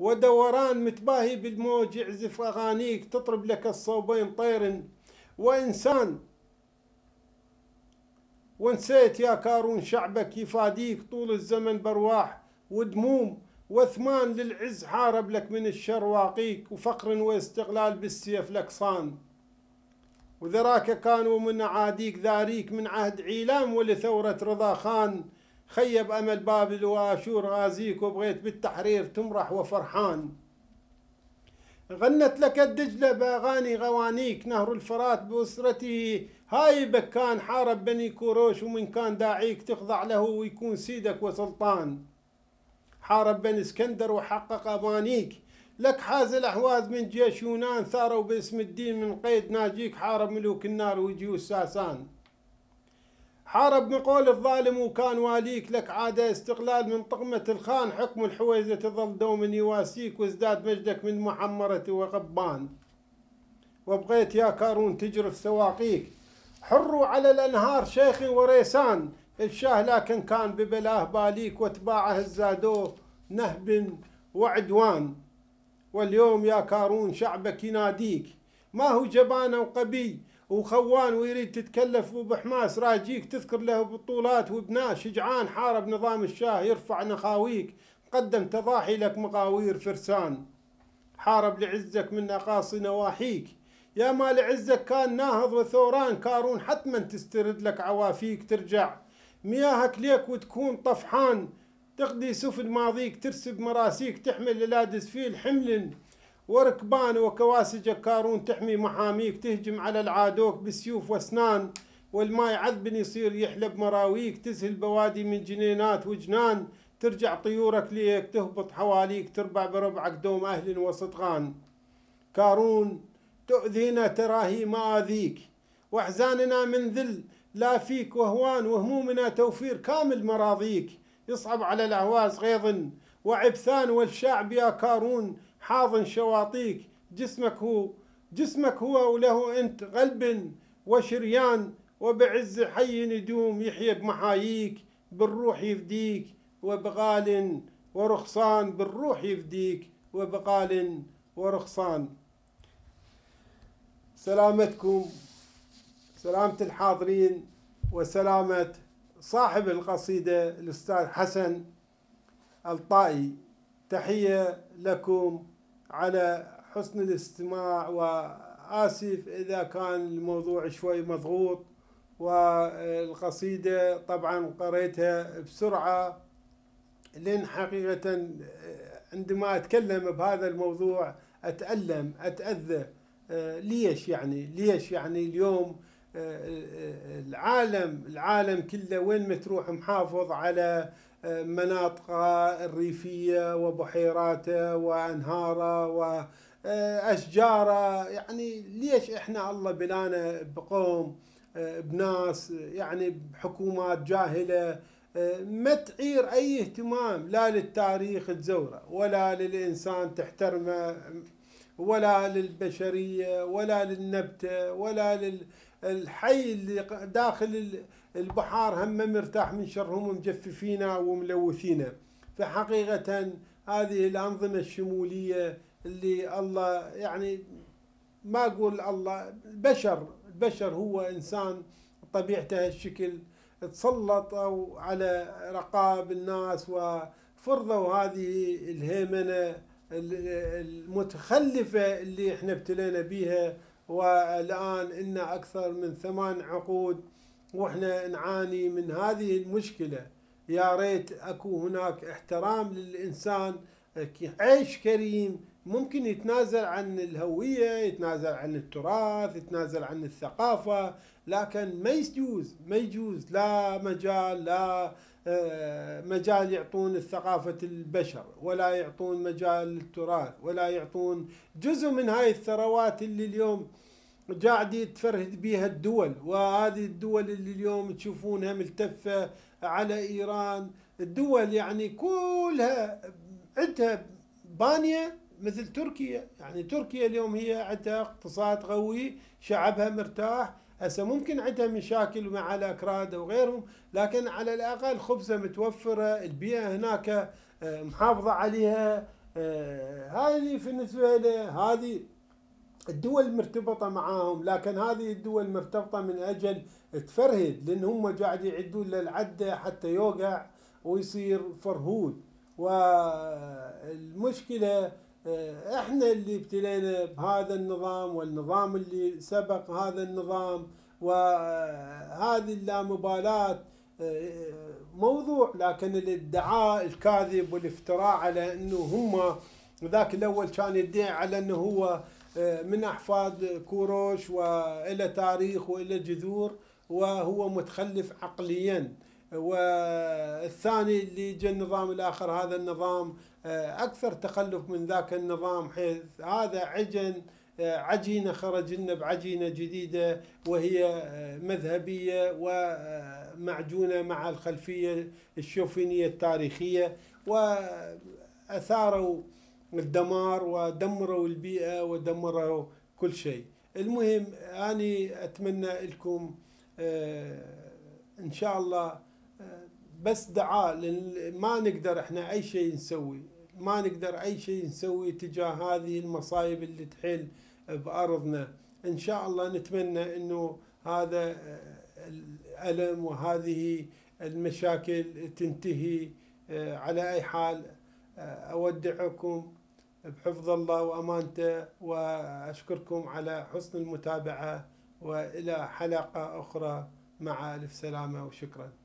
ودوران متباهي بالموج يعزف أغانيك تطرب لك الصوبين طير وإنسان ونسيت يا كارون شعبك يفاديك طول الزمن برواح ودموم وثمان للعز حارب لك من الشر واقيك وفقر واستغلال بالسيف لك صان وذراك كانوا من عاديك ذاريك من عهد عيلام ولثورة رضا خان خيب أمل بابل وآشور غازيك وبغيت بالتحرير تمرح وفرحان غنت لك الدجلة بأغاني غوانيك نهر الفرات بأسرته هاي بكان حارب بني كوروش ومن كان داعيك تخضع له ويكون سيدك وسلطان حارب بني اسكندر وحقق أمانيك لك حاز الأحواز من جيش يونان ثاروا باسم الدين من قيد ناجيك حارب ملوك النار وجيوش ساسان حارب نقول الظالم وكان واليك لك عادة استقلال من طقمة الخان حكم الحويزة تظل دوما يواسيك وازداد مجدك من محمرة وغبان وبقيت يا كارون تجرف سواقيك حروا على الأنهار شيخي وريسان الشاه لكن كان ببلاه باليك واتباعه الزادوه نهب وعدوان واليوم يا كارون شعبك يناديك ما هو جبان وقبي وخوان ويريد تتكلف وبحماس راجيك تذكر له بطولات وبناء شجعان حارب نظام الشاه يرفع نخاويك قدم تضاحي لك مقاوير فرسان حارب لعزك من أقاصي نواحيك يا ما لعزك كان ناهض وثوران كارون حتما تسترد لك عوافيك ترجع مياهك ليك وتكون طفحان تقضي سفن ماضيك ترسب مراسيك تحمل للادس فيل حمل وركبان وكواسج كارون تحمي محاميك تهجم على العادوك بسيوف واسنان والما عذب يصير يحلب مراويك تسهل بوادي من جنينات وجنان ترجع طيورك ليك تهبط حواليك تربع بربعك دوم أهل وصدقان كارون تؤذينا تراهي ما آذيك وأحزاننا من ذل لا فيك وهوان وهمومنا توفير كامل مراضيك يصعب على الأهواز غيظ وعبثان والشعب يا كارون حاضن شواطيك جسمك هو جسمك هو وله أنت قلب وشريان وبعز حي يدوم يحيى بمحاييك بالروح يفديك وبقال ورخصان بالروح يفديك وبقال ورخصان سلامتكم سلامة الحاضرين وسلامة صاحب القصيدة الأستاذ حسن الطائي تحية لكم على حسن الاستماع وآسف إذا كان الموضوع شوي مضغوط والقصيدة طبعا قريتها بسرعة لأن حقيقة آه، عندما أتكلم بهذا الموضوع أتألم أتأذى آه، ليش يعني ليش يعني اليوم آه، العالم العالم كله وين ما تروح محافظ على مناطقه الريفيه وبحيراته وانهاره آه، واشجاره يعني ليش احنا الله بلانا بقوم آه، بناس يعني بحكومات جاهله آه، ما تعير اي اهتمام لا للتاريخ تزوره ولا للانسان تحترمه ولا للبشريه ولا للنبته ولا للحي اللي داخل البحار هم مرتاح من شرهم ومجففينا وملوثينا فحقيقة هذه الأنظمة الشمولية اللي الله يعني ما أقول الله البشر البشر هو إنسان طبيعته هالشكل تسلطوا على رقاب الناس وفرضوا هذه الهيمنة المتخلفة اللي احنا ابتلينا بيها والآن إن أكثر من ثمان عقود واحنا نعاني من هذه المشكله يا ريت اكو هناك احترام للانسان عيش كريم ممكن يتنازل عن الهوية يتنازل عن التراث يتنازل عن الثقافة لكن ما يجوز ما يجوز لا مجال لا آه، مجال يعطون الثقافة البشر ولا يعطون مجال التراث ولا يعطون جزء من هاي الثروات اللي اليوم قاعد يتفرهد بها الدول وهذه الدول اللي اليوم تشوفونها ملتفة على إيران الدول يعني كلها عندها بانية مثل تركيا يعني تركيا اليوم هي عندها اقتصاد قوي شعبها مرتاح هسه ممكن عندها مشاكل مع الأكراد وغيرهم لكن على الأقل خبزة متوفرة البيئة هناك آه، محافظة عليها آه، هذه بالنسبة له هذه الدول مرتبطة معاهم لكن هذه الدول مرتبطة من أجل تفرهد لأن هم قاعد يعدون للعدة حتى يوقع ويصير فرهود والمشكلة آه، احنا اللي ابتلينا بهذا النظام والنظام اللي سبق هذا النظام وهذه اللامبالاة آه، موضوع لكن الادعاء الكاذب والافتراء على انه هم ذاك الاول كان يدعي على انه هو آه، من أحفاد كوروش وإلى تاريخ وإلى جذور وهو متخلف عقليا والثاني اللي جاء النظام الآخر هذا النظام آه، أكثر تخلف من ذاك النظام حيث هذا عجن آه، عجينة خرج لنا بعجينة جديدة وهي مذهبية ومعجونة مع الخلفية الشوفينية التاريخية وأثاروا من الدمار ودمروا البيئة ودمروا كل شيء المهم أنا أتمنى لكم آه، إن شاء الله آه، بس دعاء لأن ما نقدر إحنا أي شيء نسوي ما نقدر أي شيء نسوي تجاه هذه المصايب اللي تحل بأرضنا إن شاء الله نتمنى أنه هذا آه، الألم وهذه المشاكل تنتهي على أي حال أودعكم بحفظ الله وامانته واشكركم على حسن المتابعه والى حلقه اخرى مع الف سلامه وشكرا